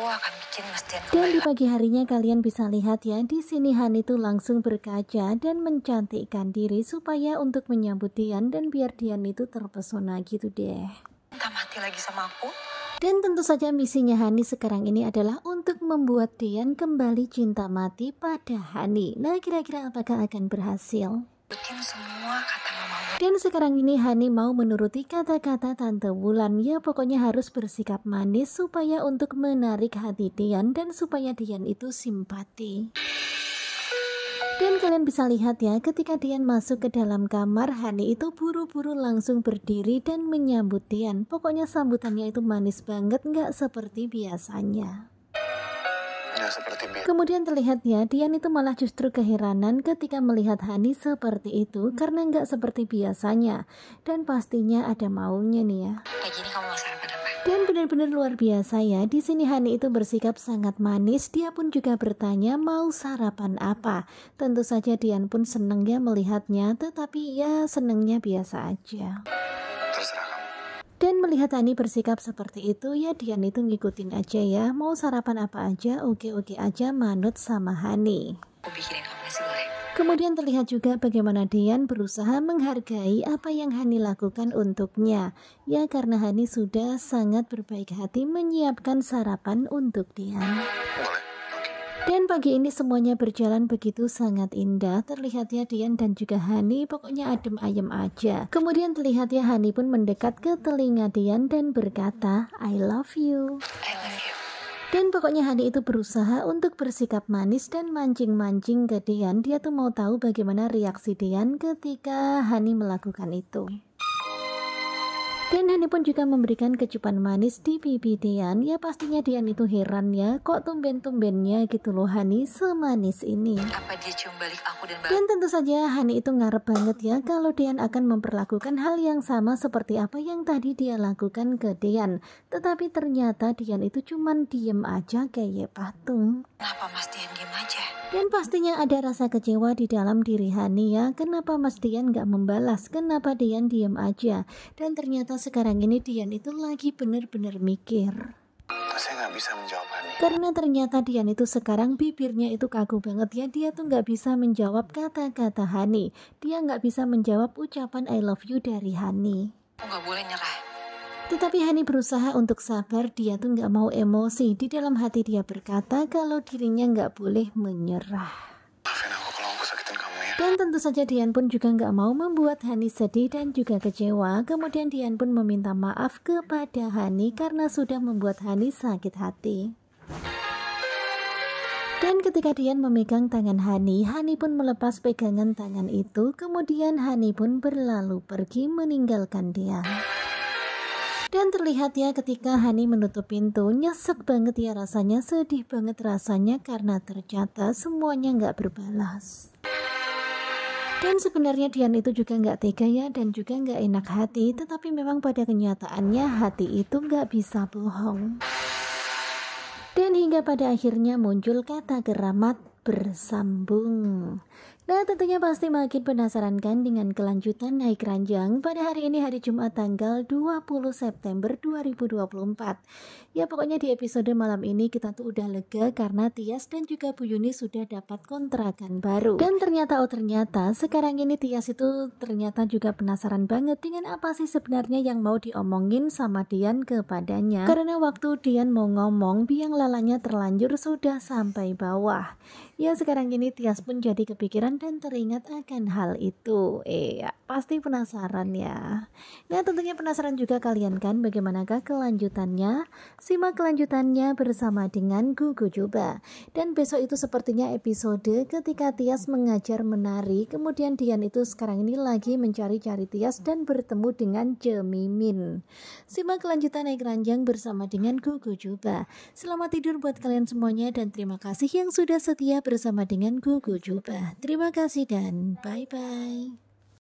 aku akan bikin Dan di pagi harinya kalian bisa lihat ya, di sini Han itu langsung berkaca dan mencantikkan diri supaya untuk menyambut Dian dan biar Dian itu terpesona gitu deh. Entah mati lagi sama aku. Dan tentu saja misinya Hani sekarang ini adalah untuk membuat Dian kembali cinta mati pada Hani. Nah kira-kira apakah akan berhasil? Bikin semua dan sekarang ini Hani mau menuruti kata-kata Tante Wulan. Ya pokoknya harus bersikap manis supaya untuk menarik hati Dian dan supaya Dian itu simpati. Dan kalian bisa lihat ya, ketika Dian masuk ke dalam kamar, Hani itu buru-buru langsung berdiri dan menyambut Dian. Pokoknya sambutannya itu manis banget, nggak seperti biasanya. Iya, seperti Bian. Kemudian terlihatnya Dian itu malah justru keheranan ketika melihat Hani seperti itu hmm. karena nggak seperti biasanya dan pastinya ada maunya nih ya. Kayak gini kamu masalah pada dan benar-benar luar biasa ya, di sini Hani itu bersikap sangat manis, dia pun juga bertanya mau sarapan apa. Tentu saja Dian pun seneng ya melihatnya, tetapi ya senengnya biasa aja. Dan melihat Ani bersikap seperti itu, ya Dian itu ngikutin aja ya. Mau sarapan apa aja, oke-oke aja manut sama Hani. Kemudian terlihat juga bagaimana Dian berusaha menghargai apa yang Hani lakukan untuknya. Ya karena Hani sudah sangat berbaik hati menyiapkan sarapan untuk Dian. Boleh. Dan pagi ini semuanya berjalan begitu sangat indah. Terlihatnya Dian dan juga Hani pokoknya adem ayem aja. Kemudian terlihatnya Hani pun mendekat ke telinga Dian dan berkata, I love you. I love you. Dan pokoknya Hani itu berusaha untuk bersikap manis dan mancing-mancing ke Dian. Dia tuh mau tahu bagaimana reaksi Dian ketika Hani melakukan itu. Dan Hani pun juga memberikan kecupan manis di pipi Dian. Ya pastinya Dian itu heran ya, kok tumben-tumbennya gitu loh Hani semanis ini. Apa dia cium balik aku dan balik? Dan tentu saja Hani itu ngarep banget ya kalau Dian akan memperlakukan hal yang sama seperti apa yang tadi dia lakukan ke Dian. Tetapi ternyata Dian itu cuman diem aja kayak patung. Kenapa Mas Dian diem aja? Dan pastinya ada rasa kecewa di dalam diri Hani ya. kenapa Mas Dian gak membalas, kenapa Dian diem aja. Dan ternyata sekarang ini Dian itu lagi bener-bener mikir. Saya gak bisa menjawab Hani. Karena ternyata Dian itu sekarang bibirnya itu kaku banget ya. Dia tuh gak bisa menjawab kata-kata Hani. Dia gak bisa menjawab ucapan I love you dari Hani. Aku gak boleh nyerah. Tetapi Hani berusaha untuk sabar, dia tuh nggak mau emosi. Di dalam hati dia berkata kalau dirinya nggak boleh menyerah. Ya. Dan tentu saja Dian pun juga nggak mau membuat Hani sedih dan juga kecewa. Kemudian Dian pun meminta maaf kepada Hani karena sudah membuat Hani sakit hati. Dan ketika Dian memegang tangan Hani, Hani pun melepas pegangan tangan itu. Kemudian Hani pun berlalu pergi meninggalkan Dian. Dan terlihat ya ketika Hani menutup pintu, nyesek banget ya rasanya, sedih banget rasanya karena ternyata semuanya nggak berbalas. Dan sebenarnya Dian itu juga nggak tega ya dan juga nggak enak hati, tetapi memang pada kenyataannya hati itu nggak bisa bohong. Dan hingga pada akhirnya muncul kata keramat bersambung nah tentunya pasti makin penasaran kan dengan kelanjutan naik ranjang pada hari ini hari Jumat tanggal 20 September 2024. Ya pokoknya di episode malam ini kita tuh udah lega karena Tias dan juga Bu Yuni sudah dapat kontrakan baru. Dan ternyata oh ternyata sekarang ini Tias itu ternyata juga penasaran banget dengan apa sih sebenarnya yang mau diomongin sama Dian kepadanya. Karena waktu Dian mau ngomong biang lalanya terlanjur sudah sampai bawah. Ya sekarang ini Tias pun jadi kepikiran dan teringat akan hal itu. Eh, ya, pasti penasaran ya. Nah, tentunya penasaran juga kalian kan bagaimanakah kelanjutannya? Simak kelanjutannya bersama dengan Gugu Juba. Dan besok itu sepertinya episode ketika Tias mengajar menari, kemudian Dian itu sekarang ini lagi mencari-cari Tias dan bertemu dengan Jemimin. Simak kelanjutan naik ranjang bersama dengan Gugu Juba. Selamat tidur buat kalian semuanya dan terima kasih yang sudah setia bersama dengan Gugu Juba. Terima Terima kasih dan bye-bye.